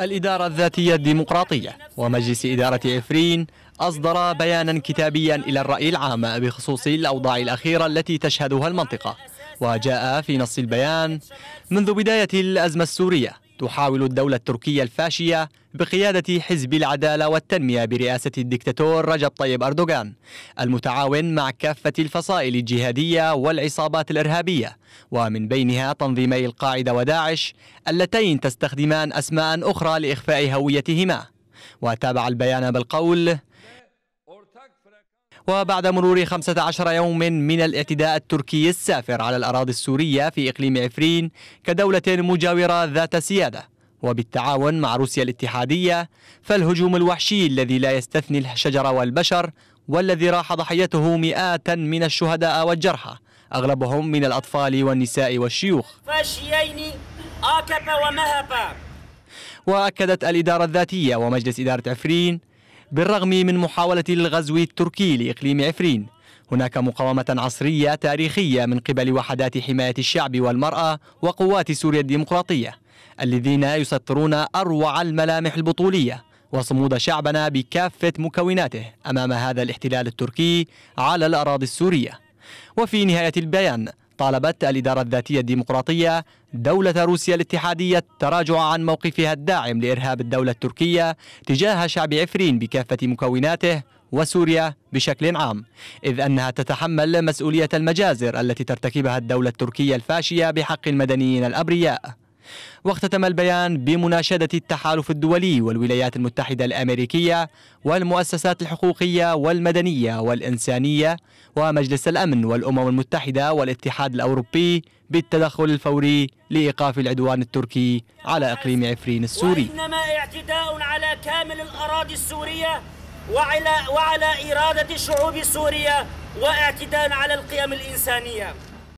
الإدارة الذاتية الديمقراطية ومجلس إدارة عفرين أصدر بيانا كتابيا إلى الرأي العام بخصوص الأوضاع الأخيرة التي تشهدها المنطقة وجاء في نص البيان منذ بداية الأزمة السورية تحاول الدولة التركية الفاشية بقيادة حزب العدالة والتنمية برئاسة الدكتاتور رجب طيب أردوغان المتعاون مع كافة الفصائل الجهادية والعصابات الإرهابية ومن بينها تنظيمي القاعدة وداعش اللتين تستخدمان أسماء أخرى لإخفاء هويتهما وتابع البيان بالقول وبعد مرور 15 يوم من الاعتداء التركي السافر على الأراضي السورية في إقليم عفرين كدولة مجاورة ذات سيادة وبالتعاون مع روسيا الاتحادية فالهجوم الوحشي الذي لا يستثني الشجر والبشر والذي راح ضحيته مئات من الشهداء والجرحى أغلبهم من الأطفال والنساء والشيوخ وأكدت الإدارة الذاتية ومجلس إدارة عفرين بالرغم من محاولة الغزو التركي لإقليم عفرين هناك مقاومة عصرية تاريخية من قبل وحدات حماية الشعب والمرأة وقوات سوريا الديمقراطية الذين يسطرون أروع الملامح البطولية وصمود شعبنا بكافة مكوناته أمام هذا الاحتلال التركي على الأراضي السورية وفي نهاية البيان طالبت الإدارة الذاتية الديمقراطية دولة روسيا الاتحادية التراجع عن موقفها الداعم لإرهاب الدولة التركية تجاه شعب عفرين بكافة مكوناته وسوريا بشكل عام إذ أنها تتحمل مسؤولية المجازر التي ترتكبها الدولة التركية الفاشية بحق المدنيين الأبرياء واختتم البيان بمناشدة التحالف الدولي والولايات المتحدة الأمريكية والمؤسسات الحقوقية والمدنية والإنسانية ومجلس الأمن والأمم المتحدة والاتحاد الأوروبي بالتدخل الفوري لإيقاف العدوان التركي على إقليم عفرين السوري وإنما اعتداء على كامل الأراضي السورية وعلى, وعلى إرادة شعوب سوريا واعتداء على القيم الإنسانية